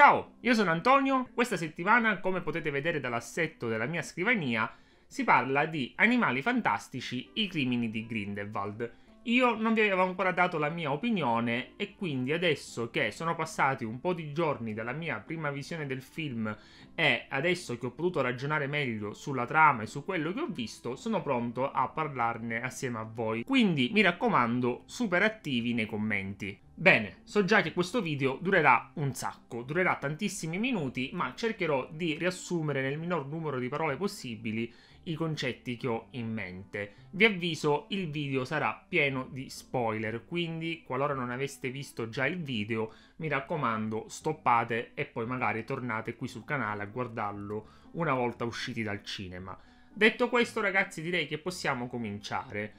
Ciao, io sono Antonio. Questa settimana, come potete vedere dall'assetto della mia scrivania, si parla di Animali fantastici, i crimini di Grindelwald. Io non vi avevo ancora dato la mia opinione e quindi adesso che sono passati un po' di giorni dalla mia prima visione del film e adesso che ho potuto ragionare meglio sulla trama e su quello che ho visto, sono pronto a parlarne assieme a voi. Quindi mi raccomando, super attivi nei commenti. Bene, so già che questo video durerà un sacco, durerà tantissimi minuti, ma cercherò di riassumere nel minor numero di parole possibili i concetti che ho in mente. Vi avviso, il video sarà pieno di spoiler, quindi qualora non aveste visto già il video, mi raccomando, stoppate e poi magari tornate qui sul canale a guardarlo una volta usciti dal cinema. Detto questo, ragazzi, direi che possiamo cominciare.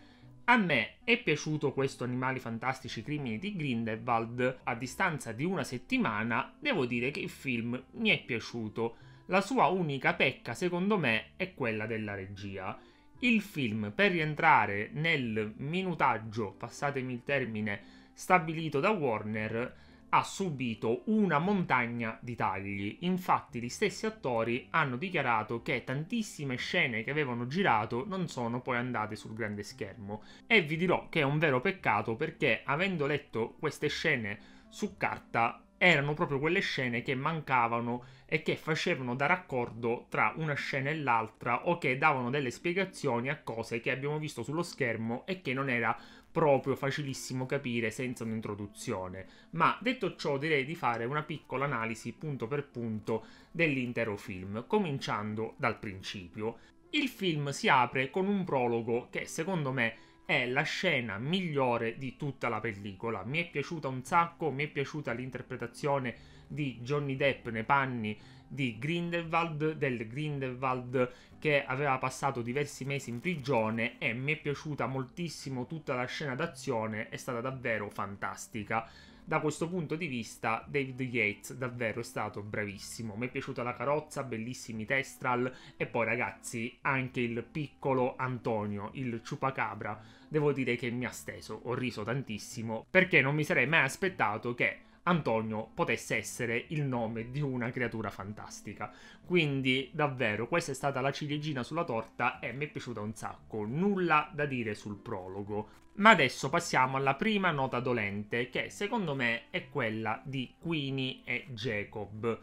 A me è piaciuto questo Animali Fantastici Crimini di Grindelwald. A distanza di una settimana, devo dire che il film mi è piaciuto. La sua unica pecca, secondo me, è quella della regia. Il film, per rientrare nel minutaggio, passatemi il termine, stabilito da Warner, ha subito una montagna di tagli. Infatti gli stessi attori hanno dichiarato che tantissime scene che avevano girato non sono poi andate sul grande schermo. E vi dirò che è un vero peccato perché avendo letto queste scene su carta erano proprio quelle scene che mancavano e che facevano da raccordo tra una scena e l'altra o che davano delle spiegazioni a cose che abbiamo visto sullo schermo e che non era proprio facilissimo capire senza un'introduzione. Ma detto ciò direi di fare una piccola analisi punto per punto dell'intero film, cominciando dal principio. Il film si apre con un prologo che secondo me è la scena migliore di tutta la pellicola. Mi è piaciuta un sacco, mi è piaciuta l'interpretazione di Johnny Depp nei panni di Grindelwald, del Grindelwald che aveva passato diversi mesi in prigione e mi è piaciuta moltissimo tutta la scena d'azione, è stata davvero fantastica. Da questo punto di vista, David Yates davvero è stato bravissimo. Mi è piaciuta la carrozza, bellissimi testral e poi, ragazzi, anche il piccolo Antonio, il chupacabra, Devo dire che mi ha steso, ho riso tantissimo perché non mi sarei mai aspettato che Antonio potesse essere il nome di una creatura fantastica. Quindi davvero questa è stata la ciliegina sulla torta e mi è piaciuta un sacco, nulla da dire sul prologo. Ma adesso passiamo alla prima nota dolente che secondo me è quella di Queenie e Jacob.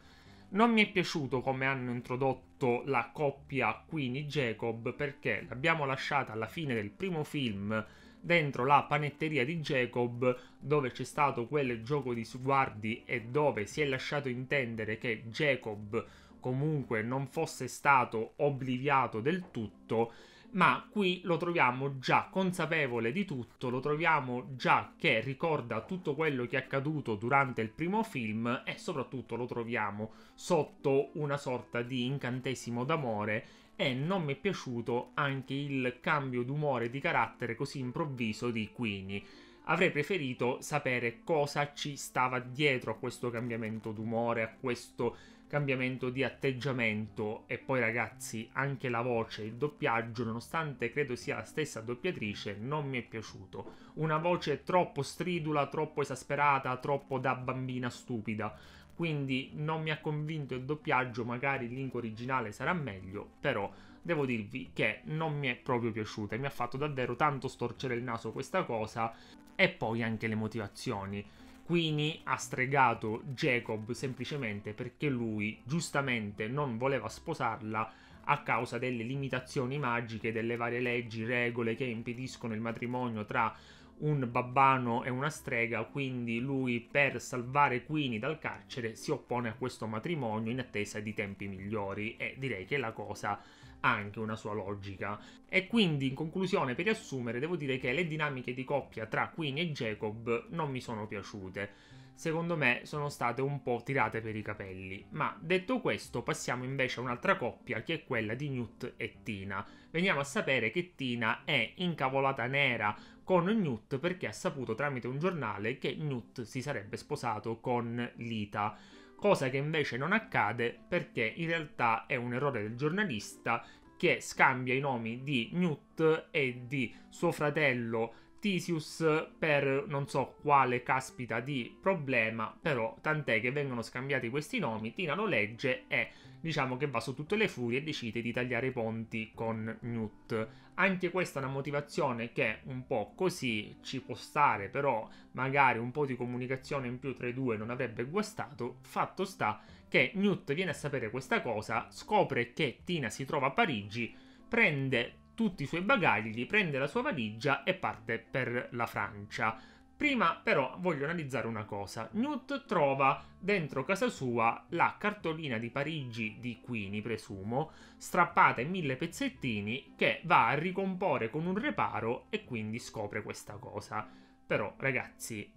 Non mi è piaciuto come hanno introdotto la coppia Queenie-Jacob perché l'abbiamo lasciata alla fine del primo film dentro la panetteria di Jacob dove c'è stato quel gioco di sguardi e dove si è lasciato intendere che Jacob comunque non fosse stato obliviato del tutto ma qui lo troviamo già consapevole di tutto, lo troviamo già che ricorda tutto quello che è accaduto durante il primo film e soprattutto lo troviamo sotto una sorta di incantesimo d'amore e non mi è piaciuto anche il cambio d'umore di carattere così improvviso di Queenie. Avrei preferito sapere cosa ci stava dietro a questo cambiamento d'umore, a questo cambiamento di atteggiamento e poi ragazzi anche la voce, il doppiaggio, nonostante credo sia la stessa doppiatrice, non mi è piaciuto. Una voce troppo stridula, troppo esasperata, troppo da bambina stupida quindi non mi ha convinto il doppiaggio, magari in lingua originale sarà meglio, però devo dirvi che non mi è proprio piaciuta e mi ha fatto davvero tanto storcere il naso questa cosa e poi anche le motivazioni. Quini ha stregato Jacob semplicemente perché lui giustamente non voleva sposarla a causa delle limitazioni magiche delle varie leggi, regole che impediscono il matrimonio tra un babbano e una strega, quindi lui per salvare Queenie dal carcere si oppone a questo matrimonio in attesa di tempi migliori e direi che la cosa ha anche una sua logica. E quindi in conclusione, per riassumere, devo dire che le dinamiche di coppia tra Queenie e Jacob non mi sono piaciute. Secondo me sono state un po' tirate per i capelli. Ma detto questo, passiamo invece a un'altra coppia che è quella di Newt e Tina. Veniamo a sapere che Tina è incavolata nera con Newt perché ha saputo tramite un giornale che Newt si sarebbe sposato con Lita, cosa che invece non accade perché in realtà è un errore del giornalista che scambia i nomi di Newt e di suo fratello Tisius per non so quale caspita di problema, però tant'è che vengono scambiati questi nomi, Tina lo legge e diciamo che va su tutte le furie e decide di tagliare i ponti con Newt. Anche questa è una motivazione che un po' così ci può stare, però magari un po' di comunicazione in più tra i due non avrebbe guastato, fatto sta che Newt viene a sapere questa cosa, scopre che Tina si trova a Parigi, prende tutti i suoi bagagli, prende la sua valigia e parte per la Francia. Prima però voglio analizzare una cosa. Newt trova dentro casa sua la cartolina di Parigi di Quini, presumo, strappata in mille pezzettini che va a ricomporre con un reparo e quindi scopre questa cosa. Però ragazzi,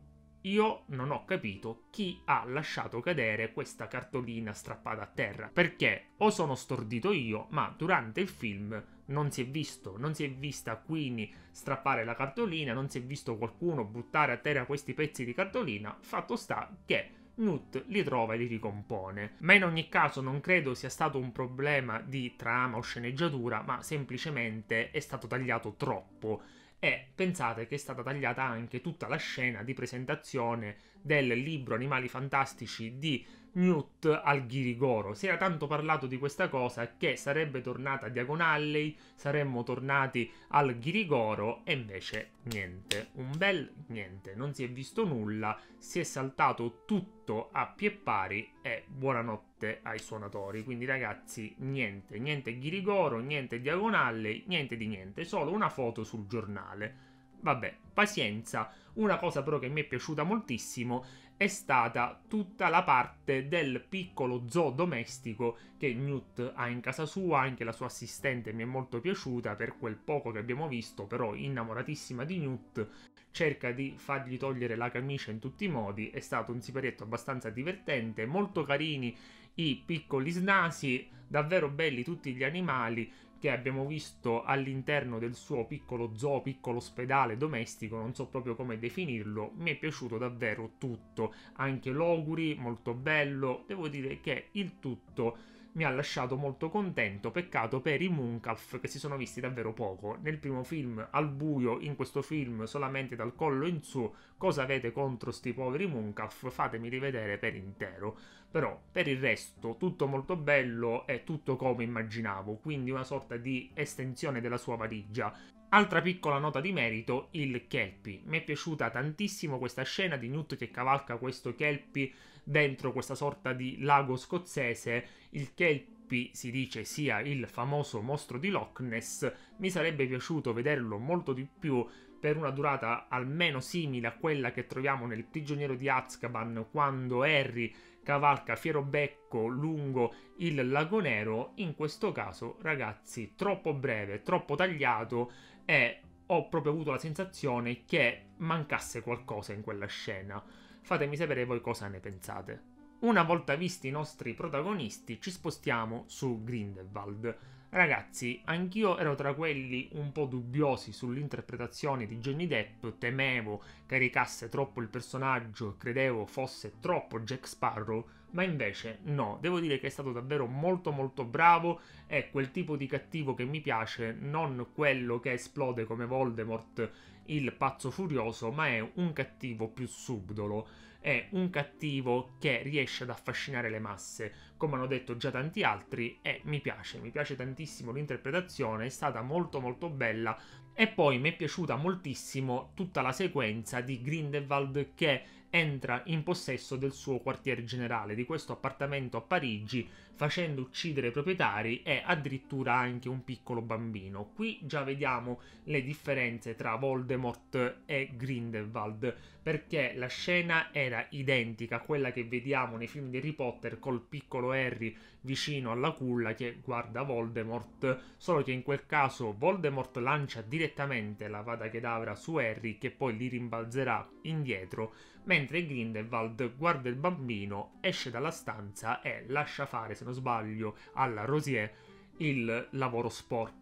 io non ho capito chi ha lasciato cadere questa cartolina strappata a terra, perché o sono stordito io, ma durante il film non si è visto, non si è vista Queenie strappare la cartolina, non si è visto qualcuno buttare a terra questi pezzi di cartolina, fatto sta che Newt li trova e li ricompone. Ma in ogni caso non credo sia stato un problema di trama o sceneggiatura, ma semplicemente è stato tagliato troppo e pensate che è stata tagliata anche tutta la scena di presentazione del libro Animali Fantastici di Newt al Ghirigoro. Si era tanto parlato di questa cosa che sarebbe tornata a Diagonalley, saremmo tornati al Ghirigoro e invece niente, un bel niente, non si è visto nulla, si è saltato tutto a pie pari e buonanotte ai suonatori. Quindi ragazzi, niente, niente Ghirigoro, niente Diagonalley, niente di niente, solo una foto sul giornale vabbè, pazienza. Una cosa però che mi è piaciuta moltissimo è stata tutta la parte del piccolo zoo domestico che Newt ha in casa sua, anche la sua assistente mi è molto piaciuta per quel poco che abbiamo visto, però innamoratissima di Newt, cerca di fargli togliere la camicia in tutti i modi, è stato un siparietto abbastanza divertente, molto carini i piccoli snasi, davvero belli tutti gli animali, che abbiamo visto all'interno del suo piccolo zoo, piccolo ospedale domestico, non so proprio come definirlo, mi è piaciuto davvero tutto, anche l'auguri molto bello, devo dire che il tutto mi ha lasciato molto contento, peccato per i Munkaf che si sono visti davvero poco. Nel primo film al buio, in questo film solamente dal collo in su, cosa avete contro sti poveri Munkaf? Fatemi rivedere per intero. Però per il resto tutto molto bello e tutto come immaginavo, quindi una sorta di estensione della sua valigia. Altra piccola nota di merito, il Kelpie. Mi è piaciuta tantissimo questa scena di Newt che cavalca questo Kelpie dentro questa sorta di lago scozzese. Il Kelpie si dice sia il famoso mostro di Loch Ness. Mi sarebbe piaciuto vederlo molto di più per una durata almeno simile a quella che troviamo nel prigioniero di Azkaban quando Harry cavalca fiero becco lungo il lago nero. In questo caso, ragazzi, troppo breve, troppo tagliato e ho proprio avuto la sensazione che mancasse qualcosa in quella scena. Fatemi sapere voi cosa ne pensate. Una volta visti i nostri protagonisti, ci spostiamo su Grindelwald. Ragazzi, anch'io ero tra quelli un po' dubbiosi sull'interpretazione di Johnny Depp, temevo caricasse troppo il personaggio, credevo fosse troppo Jack Sparrow, ma invece no, devo dire che è stato davvero molto molto bravo, è quel tipo di cattivo che mi piace, non quello che esplode come Voldemort il pazzo furioso, ma è un cattivo più subdolo, è un cattivo che riesce ad affascinare le masse, come hanno detto già tanti altri, e eh, mi piace, mi piace tantissimo l'interpretazione, è stata molto molto bella, e poi mi è piaciuta moltissimo tutta la sequenza di Grindelwald che entra in possesso del suo quartier generale, di questo appartamento a Parigi, facendo uccidere i proprietari e addirittura anche un piccolo bambino. Qui già vediamo le differenze tra Voldemort e Grindelwald, perché la scena era identica a quella che vediamo nei film di Harry Potter col piccolo Harry vicino alla culla che guarda Voldemort, solo che in quel caso Voldemort lancia direttamente la Vada che Kedavra su Harry che poi li rimbalzerà indietro mentre Grindelwald guarda il bambino, esce dalla stanza e lascia fare, se non sbaglio, alla Rosier il lavoro sporco.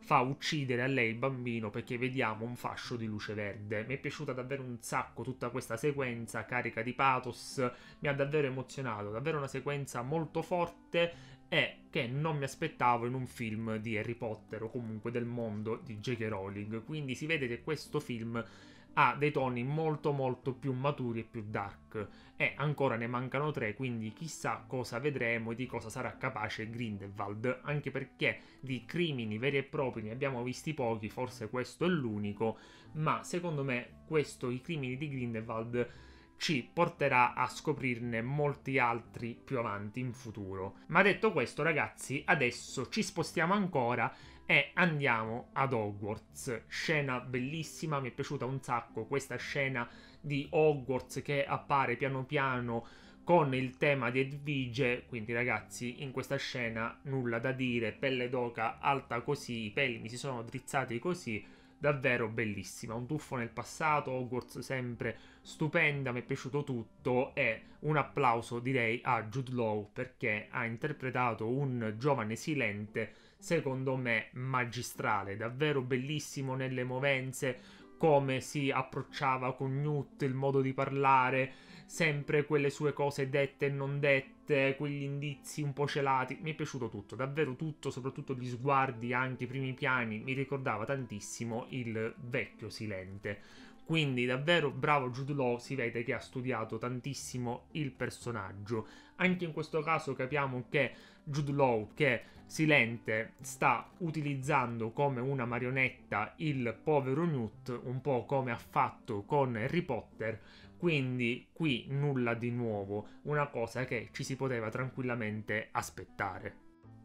Fa uccidere a lei il bambino perché vediamo un fascio di luce verde. Mi è piaciuta davvero un sacco tutta questa sequenza carica di pathos, mi ha davvero emozionato, davvero una sequenza molto forte e che non mi aspettavo in un film di Harry Potter o comunque del mondo di J.K. Rowling. Quindi si vede che questo film ha dei toni molto molto più maturi e più dark e ancora ne mancano tre quindi chissà cosa vedremo e di cosa sarà capace Grindelwald anche perché di crimini veri e propri ne abbiamo visti pochi forse questo è l'unico ma secondo me questo i crimini di Grindelwald ci porterà a scoprirne molti altri più avanti in futuro. Ma detto questo, ragazzi, adesso ci spostiamo ancora e andiamo ad Hogwarts. Scena bellissima, mi è piaciuta un sacco questa scena di Hogwarts che appare piano piano con il tema di Edvige, quindi ragazzi in questa scena nulla da dire, pelle d'oca alta così, i peli mi si sono drizzati così, davvero bellissima, un tuffo nel passato, Hogwarts sempre stupenda, mi è piaciuto tutto e un applauso direi a Jude Law perché ha interpretato un giovane silente secondo me magistrale, davvero bellissimo nelle movenze, come si approcciava con Newt, il modo di parlare, sempre quelle sue cose dette e non dette, quegli indizi un po' celati. Mi è piaciuto tutto, davvero tutto, soprattutto gli sguardi, anche i primi piani, mi ricordava tantissimo il vecchio Silente. Quindi davvero bravo Jude Law, si vede che ha studiato tantissimo il personaggio. Anche in questo caso capiamo che Jude Law, che Silente sta utilizzando come una marionetta il povero Newt, un po' come ha fatto con Harry Potter, quindi qui nulla di nuovo, una cosa che ci si poteva tranquillamente aspettare.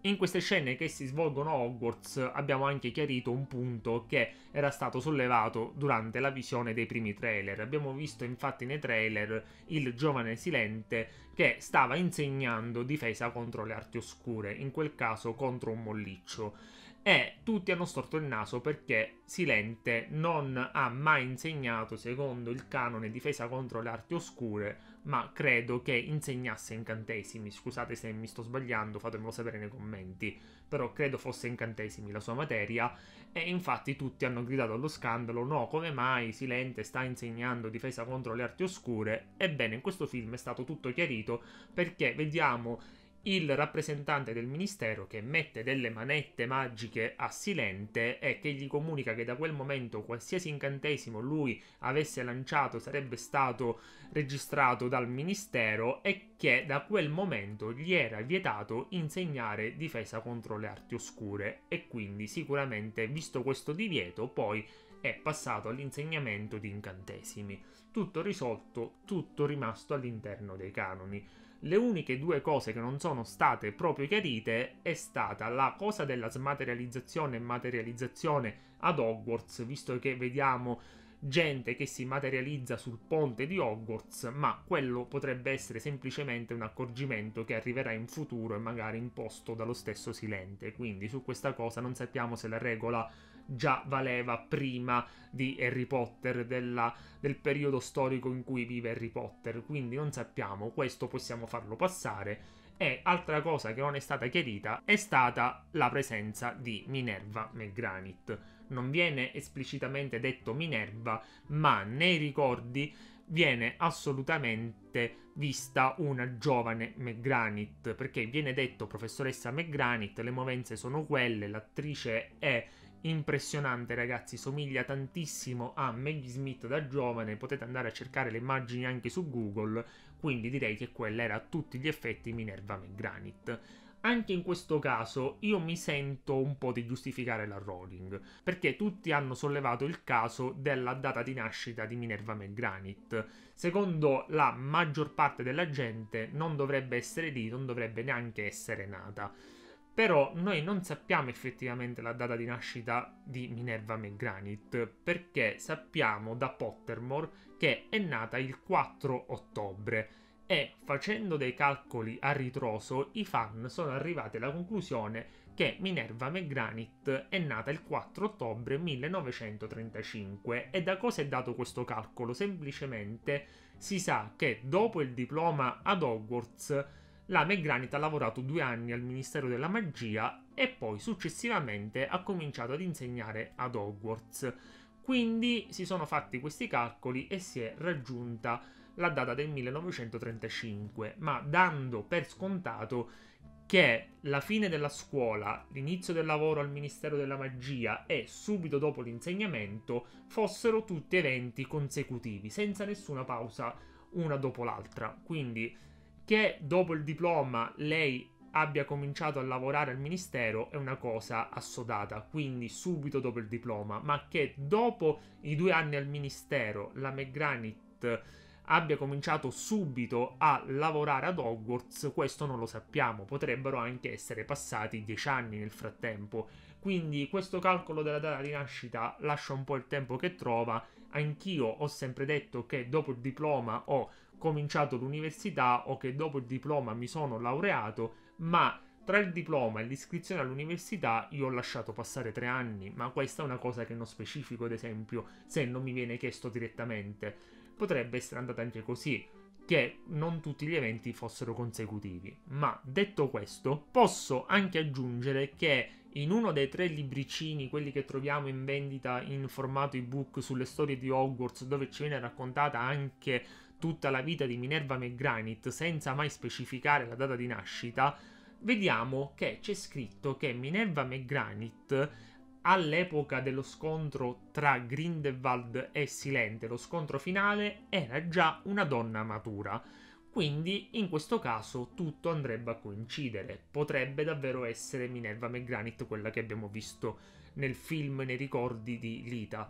In queste scene che si svolgono a Hogwarts abbiamo anche chiarito un punto che era stato sollevato durante la visione dei primi trailer. Abbiamo visto infatti nei trailer il giovane silente che stava insegnando difesa contro le arti oscure, in quel caso contro un molliccio e tutti hanno storto il naso perché Silente non ha mai insegnato, secondo il canone difesa contro le arti oscure, ma credo che insegnasse incantesimi. Scusate se mi sto sbagliando, fatemelo sapere nei commenti. Però credo fosse incantesimi la sua materia e infatti tutti hanno gridato allo scandalo no, come mai Silente sta insegnando difesa contro le arti oscure? Ebbene, in questo film è stato tutto chiarito perché vediamo il rappresentante del ministero che mette delle manette magiche a Silente e che gli comunica che da quel momento qualsiasi incantesimo lui avesse lanciato sarebbe stato registrato dal ministero e che da quel momento gli era vietato insegnare difesa contro le arti oscure e quindi sicuramente visto questo divieto poi è passato all'insegnamento di incantesimi. Tutto risolto, tutto rimasto all'interno dei canoni. Le uniche due cose che non sono state proprio chiarite è stata la cosa della smaterializzazione e materializzazione ad Hogwarts, visto che vediamo gente che si materializza sul ponte di Hogwarts, ma quello potrebbe essere semplicemente un accorgimento che arriverà in futuro e magari imposto dallo stesso Silente. Quindi su questa cosa non sappiamo se la regola già valeva prima di Harry Potter, della, del periodo storico in cui vive Harry Potter. Quindi non sappiamo, questo possiamo farlo passare. E altra cosa che non è stata chiarita è stata la presenza di Minerva nel Granite. Non viene esplicitamente detto Minerva, ma nei ricordi viene assolutamente vista una giovane McGranit, perché viene detto professoressa McGranit, le movenze sono quelle, l'attrice è impressionante ragazzi, somiglia tantissimo a Maggie Smith da giovane, potete andare a cercare le immagini anche su Google, quindi direi che quella era a tutti gli effetti Minerva McGranit. Anche in questo caso io mi sento un po' di giustificare la Rowling, perché tutti hanno sollevato il caso della data di nascita di Minerva McGranit. Secondo la maggior parte della gente non dovrebbe essere lì, non dovrebbe neanche essere nata però noi non sappiamo effettivamente la data di nascita di Minerva McGranit perché sappiamo da Pottermore che è nata il 4 ottobre e facendo dei calcoli a ritroso i fan sono arrivati alla conclusione che Minerva McGranit è nata il 4 ottobre 1935 e da cosa è dato questo calcolo? Semplicemente si sa che dopo il diploma ad Hogwarts la McGranit ha lavorato due anni al Ministero della Magia e poi successivamente ha cominciato ad insegnare ad Hogwarts. Quindi si sono fatti questi calcoli e si è raggiunta la data del 1935, ma dando per scontato che la fine della scuola, l'inizio del lavoro al Ministero della Magia e subito dopo l'insegnamento fossero tutti eventi consecutivi, senza nessuna pausa una dopo l'altra. Quindi che dopo il diploma lei abbia cominciato a lavorare al ministero è una cosa assodata, quindi subito dopo il diploma, ma che dopo i due anni al ministero la McGranit abbia cominciato subito a lavorare ad Hogwarts, questo non lo sappiamo, potrebbero anche essere passati dieci anni nel frattempo. Quindi questo calcolo della data di nascita lascia un po' il tempo che trova. Anch'io ho sempre detto che dopo il diploma o cominciato l'università o che dopo il diploma mi sono laureato, ma tra il diploma e l'iscrizione all'università io ho lasciato passare tre anni, ma questa è una cosa che non specifico, ad esempio, se non mi viene chiesto direttamente. Potrebbe essere andata anche così, che non tutti gli eventi fossero consecutivi. Ma detto questo, posso anche aggiungere che in uno dei tre libricini, quelli che troviamo in vendita in formato ebook sulle storie di Hogwarts, dove ci viene raccontata anche tutta la vita di Minerva McGranit senza mai specificare la data di nascita, vediamo che c'è scritto che Minerva McGranit all'epoca dello scontro tra Grindelwald e Silente, lo scontro finale, era già una donna matura. Quindi in questo caso tutto andrebbe a coincidere. Potrebbe davvero essere Minerva McGranit quella che abbiamo visto nel film Nei ricordi di Lita.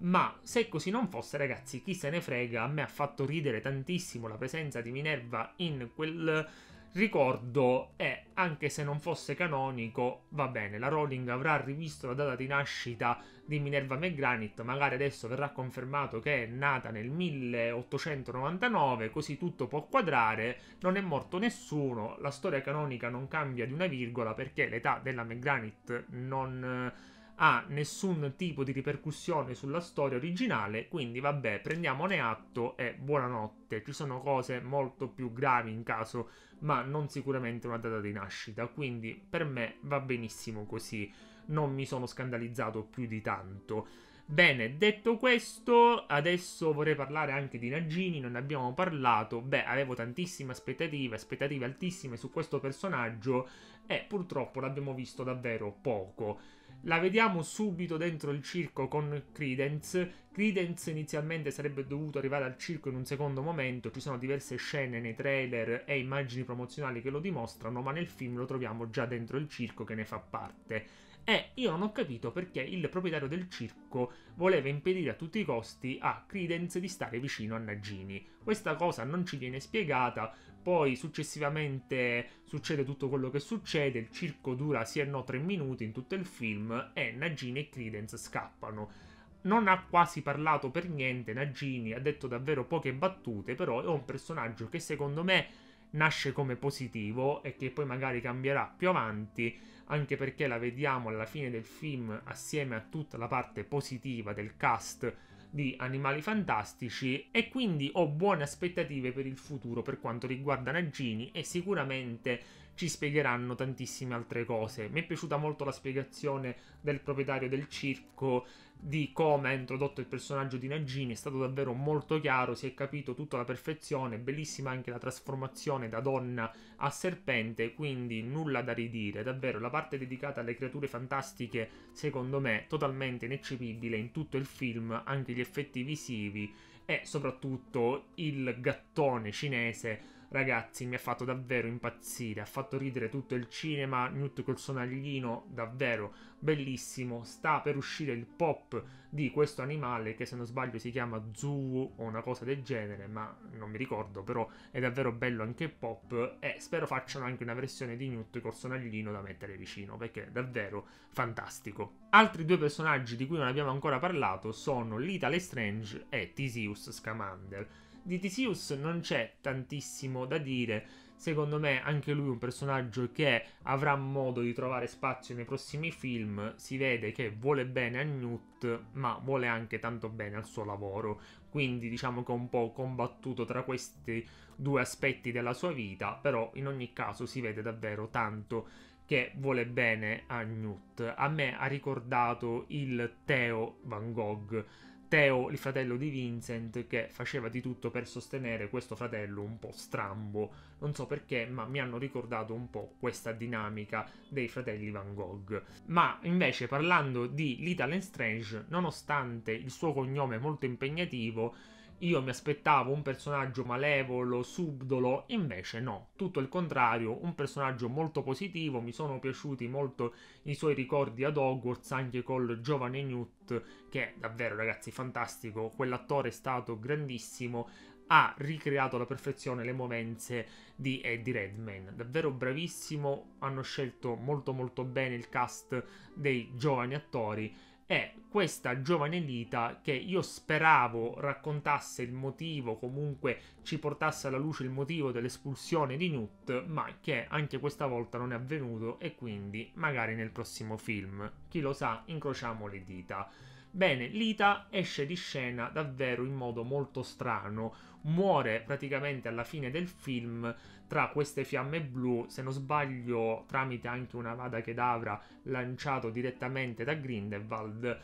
Ma se così non fosse, ragazzi, chi se ne frega, a me ha fatto ridere tantissimo la presenza di Minerva in quel ricordo e anche se non fosse canonico, va bene, la Rowling avrà rivisto la data di nascita di Minerva McGranit, magari adesso verrà confermato che è nata nel 1899, così tutto può quadrare, non è morto nessuno, la storia canonica non cambia di una virgola perché l'età della McGranit non ha nessun tipo di ripercussione sulla storia originale, quindi vabbè, prendiamone atto e buonanotte. Ci sono cose molto più gravi in caso, ma non sicuramente una data di nascita, quindi per me va benissimo così. Non mi sono scandalizzato più di tanto. Bene, detto questo, adesso vorrei parlare anche di Nagini, non ne abbiamo parlato. Beh, avevo tantissime aspettative, aspettative altissime su questo personaggio e purtroppo l'abbiamo visto davvero poco. La vediamo subito dentro il circo con Credence. Credence inizialmente sarebbe dovuto arrivare al circo in un secondo momento, ci sono diverse scene nei trailer e immagini promozionali che lo dimostrano, ma nel film lo troviamo già dentro il circo che ne fa parte. E io non ho capito perché il proprietario del circo voleva impedire a tutti i costi a Credence di stare vicino a Nagini. Questa cosa non ci viene spiegata, poi successivamente succede tutto quello che succede, il circo dura sì e no tre minuti in tutto il film e Nagini e Credence scappano. Non ha quasi parlato per niente Nagini, ha detto davvero poche battute, però è un personaggio che secondo me nasce come positivo e che poi magari cambierà più avanti, anche perché la vediamo alla fine del film assieme a tutta la parte positiva del cast di Animali Fantastici e quindi ho buone aspettative per il futuro per quanto riguarda Nagini e sicuramente ci spiegheranno tantissime altre cose. Mi è piaciuta molto la spiegazione del proprietario del circo di come ha introdotto il personaggio di Nagini, è stato davvero molto chiaro, si è capito tutto alla perfezione, bellissima anche la trasformazione da donna a serpente, quindi nulla da ridire, davvero la parte dedicata alle creature fantastiche secondo me totalmente ineccepibile in tutto il film, anche gli effetti visivi e soprattutto il gattone cinese Ragazzi, mi ha fatto davvero impazzire, ha fatto ridere tutto il cinema, Newt col sonaglino, davvero bellissimo. Sta per uscire il pop di questo animale che se non sbaglio si chiama Zoo o una cosa del genere, ma non mi ricordo, però è davvero bello anche pop e spero facciano anche una versione di Newt col sonaglino da mettere vicino, perché è davvero fantastico. Altri due personaggi di cui non abbiamo ancora parlato sono Little Strange e Tisius Scamander di Tisius non c'è tantissimo da dire. Secondo me anche lui è un personaggio che avrà modo di trovare spazio nei prossimi film. Si vede che vuole bene a Newt, ma vuole anche tanto bene al suo lavoro. Quindi diciamo che è un po' combattuto tra questi due aspetti della sua vita, però in ogni caso si vede davvero tanto che vuole bene a Newt. A me ha ricordato il Theo Van Gogh Teo, il fratello di Vincent, che faceva di tutto per sostenere questo fratello un po' strambo. Non so perché, ma mi hanno ricordato un po' questa dinamica dei fratelli Van Gogh. Ma invece parlando di Little and Strange, nonostante il suo cognome molto impegnativo, io mi aspettavo un personaggio malevolo, subdolo, invece no, tutto il contrario, un personaggio molto positivo, mi sono piaciuti molto i suoi ricordi ad Hogwarts anche col giovane Newt, che è davvero ragazzi fantastico, quell'attore è stato grandissimo, ha ricreato alla perfezione le movenze di Eddie Redman. Davvero bravissimo, hanno scelto molto molto bene il cast dei giovani attori è questa giovane Lita che io speravo raccontasse il motivo, comunque ci portasse alla luce il motivo dell'espulsione di Newt, ma che anche questa volta non è avvenuto e quindi magari nel prossimo film. Chi lo sa, incrociamo le dita. Bene, Lita esce di scena davvero in modo molto strano, muore praticamente alla fine del film tra queste fiamme blu, se non sbaglio, tramite anche una Vada che Kedavra lanciato direttamente da Grindelwald.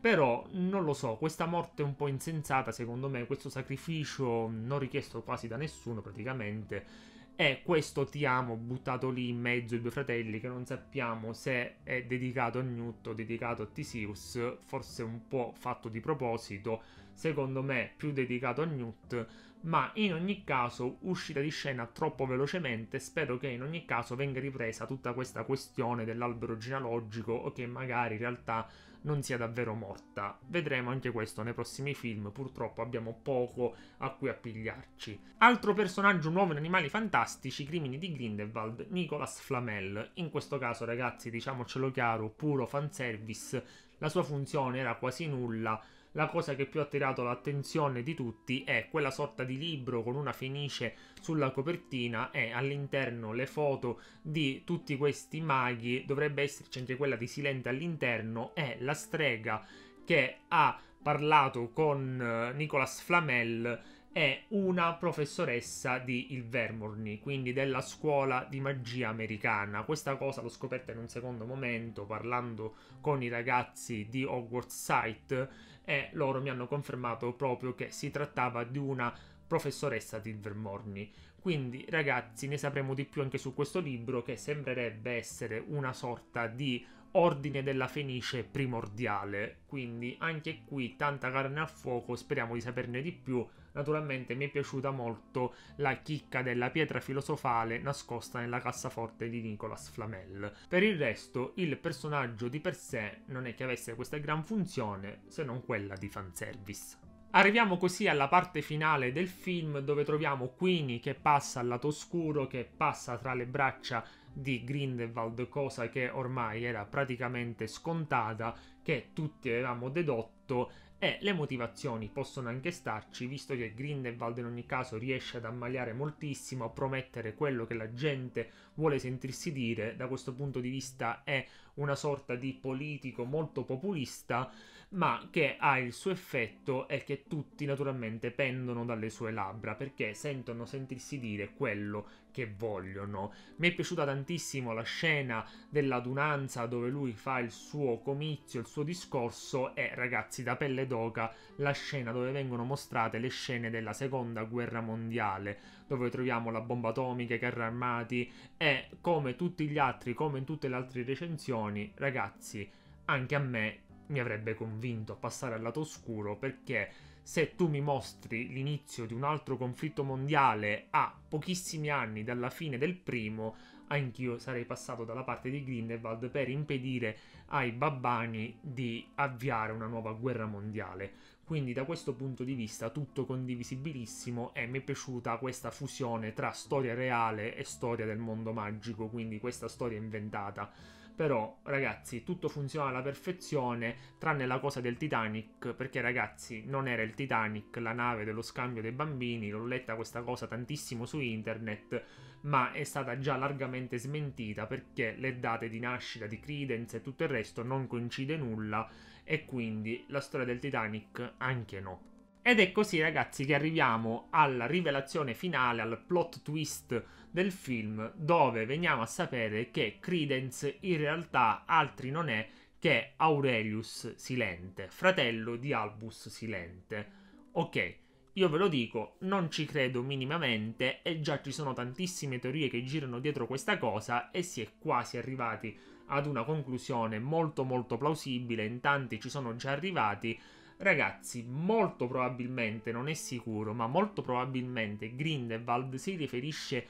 Però non lo so, questa morte è un po' insensata secondo me, questo sacrificio non richiesto quasi da nessuno praticamente. E questo ti amo buttato lì in mezzo ai due fratelli che non sappiamo se è dedicato a Newt o dedicato a Tisius, forse un po' fatto di proposito, secondo me più dedicato a Newt, ma in ogni caso uscita di scena troppo velocemente, spero che in ogni caso venga ripresa tutta questa questione dell'albero genealogico o che magari in realtà non sia davvero morta. Vedremo anche questo nei prossimi film, purtroppo abbiamo poco a cui appigliarci. Altro personaggio nuovo in Animali Fantastici, Crimini di Grindelwald, Nicolas Flamel. In questo caso ragazzi, diciamocelo chiaro, puro fanservice, la sua funzione era quasi nulla, la cosa che più ha attirato l'attenzione di tutti è quella sorta di libro con una fenice sulla copertina e all'interno le foto di tutti questi maghi, dovrebbe esserci anche quella di Silente all'interno e la strega che ha parlato con eh, Nicolas Flamel è una professoressa di Il Vermorny, quindi della scuola di magia americana. Questa cosa l'ho scoperta in un secondo momento parlando con i ragazzi di Hogwarts Site e loro mi hanno confermato proprio che si trattava di una professoressa di Vermorni. Quindi ragazzi ne sapremo di più anche su questo libro che sembrerebbe essere una sorta di ordine della Fenice primordiale. Quindi anche qui tanta carne a fuoco, speriamo di saperne di più Naturalmente mi è piaciuta molto la chicca della pietra filosofale nascosta nella cassaforte di Nicolas Flamel. Per il resto, il personaggio di per sé non è che avesse questa gran funzione se non quella di fanservice. Arriviamo così alla parte finale del film dove troviamo Queenie che passa al lato oscuro, che passa tra le braccia di Grindelwald, cosa che ormai era praticamente scontata, che tutti avevamo dedotto e le motivazioni possono anche starci, visto che Grindelwald in ogni caso riesce ad ammaliare moltissimo, a promettere quello che la gente vuole sentirsi dire, da questo punto di vista è una sorta di politico molto populista ma che ha il suo effetto e che tutti naturalmente pendono dalle sue labbra perché sentono sentirsi dire quello che vogliono. Mi è piaciuta tantissimo la scena dell'adunanza dove lui fa il suo comizio, il suo discorso e ragazzi da pelle d'oca la scena dove vengono mostrate le scene della seconda guerra mondiale dove troviamo la bomba atomica, i carri armati e come tutti gli altri, come in tutte le altre recensioni, ragazzi, anche a me mi avrebbe convinto a passare al lato oscuro perché se tu mi mostri l'inizio di un altro conflitto mondiale a pochissimi anni dalla fine del primo, anch'io sarei passato dalla parte di Grindelwald per impedire ai babbani di avviare una nuova guerra mondiale. Quindi da questo punto di vista tutto condivisibilissimo e mi è piaciuta questa fusione tra storia reale e storia del mondo magico, quindi questa storia inventata però ragazzi tutto funziona alla perfezione tranne la cosa del Titanic perché ragazzi non era il Titanic la nave dello scambio dei bambini l'ho letta questa cosa tantissimo su internet ma è stata già largamente smentita perché le date di nascita di Credence e tutto il resto non coincide nulla e quindi la storia del Titanic anche no ed è così, ragazzi, che arriviamo alla rivelazione finale, al plot twist del film, dove veniamo a sapere che Credence in realtà altri non è che Aurelius Silente, fratello di Albus Silente. Ok, io ve lo dico, non ci credo minimamente e già ci sono tantissime teorie che girano dietro questa cosa e si è quasi arrivati ad una conclusione molto molto plausibile, in tanti ci sono già arrivati Ragazzi, molto probabilmente, non è sicuro, ma molto probabilmente Grindelwald si riferisce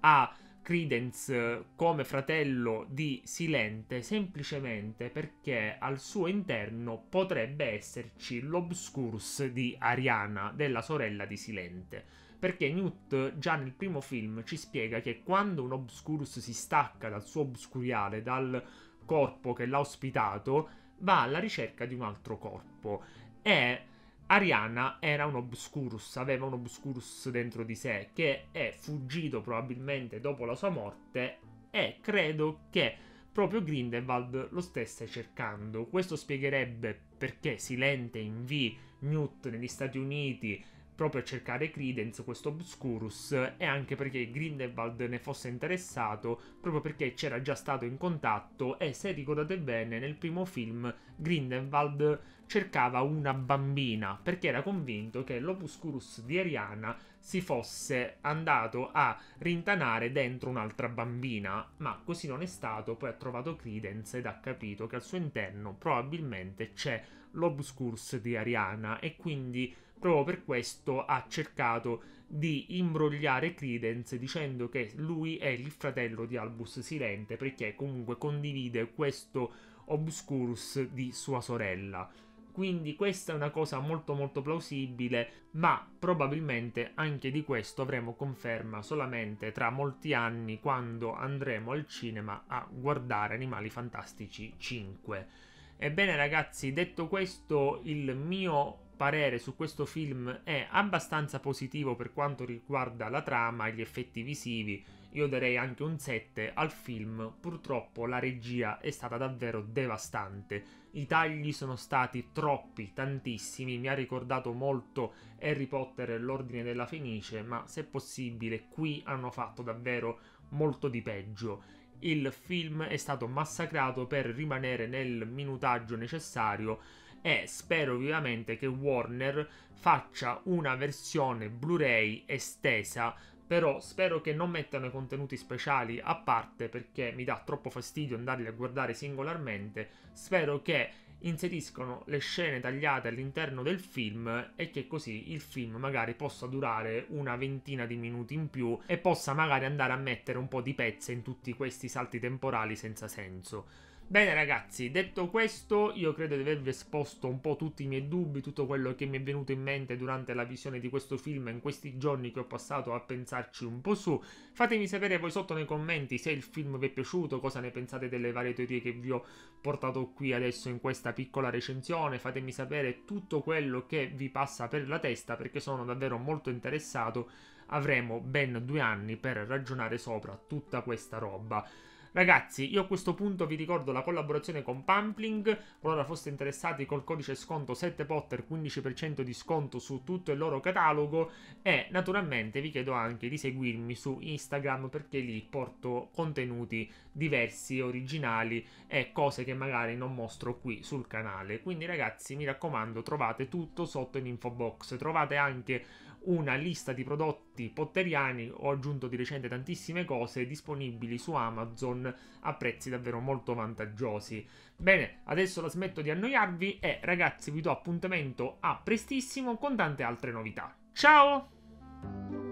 a Credence eh, come fratello di Silente semplicemente perché al suo interno potrebbe esserci l'Obscurus di Ariana, della sorella di Silente. Perché Newt già nel primo film ci spiega che quando un obscurus si stacca dal suo obscuriale, dal corpo che l'ha ospitato, va alla ricerca di un altro corpo e Arianna era un Obscurus, aveva un Obscurus dentro di sé che è fuggito probabilmente dopo la sua morte e credo che proprio Grindelwald lo stesse cercando. Questo spiegherebbe perché Silente invii Newt negli Stati Uniti proprio a cercare Credence, questo Obscurus, e anche perché Grindelwald ne fosse interessato, proprio perché c'era già stato in contatto e se ricordate bene nel primo film Grindelwald cercava una bambina perché era convinto che l'opuscurus di Ariana si fosse andato a rintanare dentro un'altra bambina, ma così non è stato, poi ha trovato Credence ed ha capito che al suo interno probabilmente c'è l'obscurus di Ariana e quindi proprio per questo ha cercato di imbrogliare Credence dicendo che lui è il fratello di Albus Silente perché comunque condivide questo obscurus di sua sorella. Quindi questa è una cosa molto molto plausibile, ma probabilmente anche di questo avremo conferma solamente tra molti anni quando andremo al cinema a guardare Animali Fantastici 5. Ebbene ragazzi, detto questo, il mio parere su questo film è abbastanza positivo per quanto riguarda la trama, e gli effetti visivi io darei anche un 7 al film, purtroppo la regia è stata davvero devastante. I tagli sono stati troppi, tantissimi, mi ha ricordato molto Harry Potter e l'Ordine della Fenice, ma se possibile qui hanno fatto davvero molto di peggio. Il film è stato massacrato per rimanere nel minutaggio necessario e spero vivamente che Warner faccia una versione Blu-ray estesa però spero che non mettano i contenuti speciali a parte perché mi dà troppo fastidio andarli a guardare singolarmente. Spero che inseriscono le scene tagliate all'interno del film e che così il film magari possa durare una ventina di minuti in più e possa magari andare a mettere un po' di pezze in tutti questi salti temporali senza senso. Bene ragazzi, detto questo io credo di avervi esposto un po' tutti i miei dubbi, tutto quello che mi è venuto in mente durante la visione di questo film in questi giorni che ho passato a pensarci un po' su. Fatemi sapere voi sotto nei commenti se il film vi è piaciuto, cosa ne pensate delle varie teorie che vi ho portato qui adesso in questa piccola recensione, fatemi sapere tutto quello che vi passa per la testa perché sono davvero molto interessato, avremo ben due anni per ragionare sopra tutta questa roba. Ragazzi, io a questo punto vi ricordo la collaborazione con Pampling, qualora foste interessati col codice sconto 7Potter 15% di sconto su tutto il loro catalogo e naturalmente vi chiedo anche di seguirmi su Instagram perché lì porto contenuti diversi, originali e cose che magari non mostro qui sul canale. Quindi ragazzi, mi raccomando, trovate tutto sotto in info box. Trovate anche una lista di prodotti potteriani, ho aggiunto di recente tantissime cose disponibili su Amazon a prezzi davvero molto vantaggiosi. Bene, adesso la smetto di annoiarvi e ragazzi vi do appuntamento a prestissimo con tante altre novità. Ciao!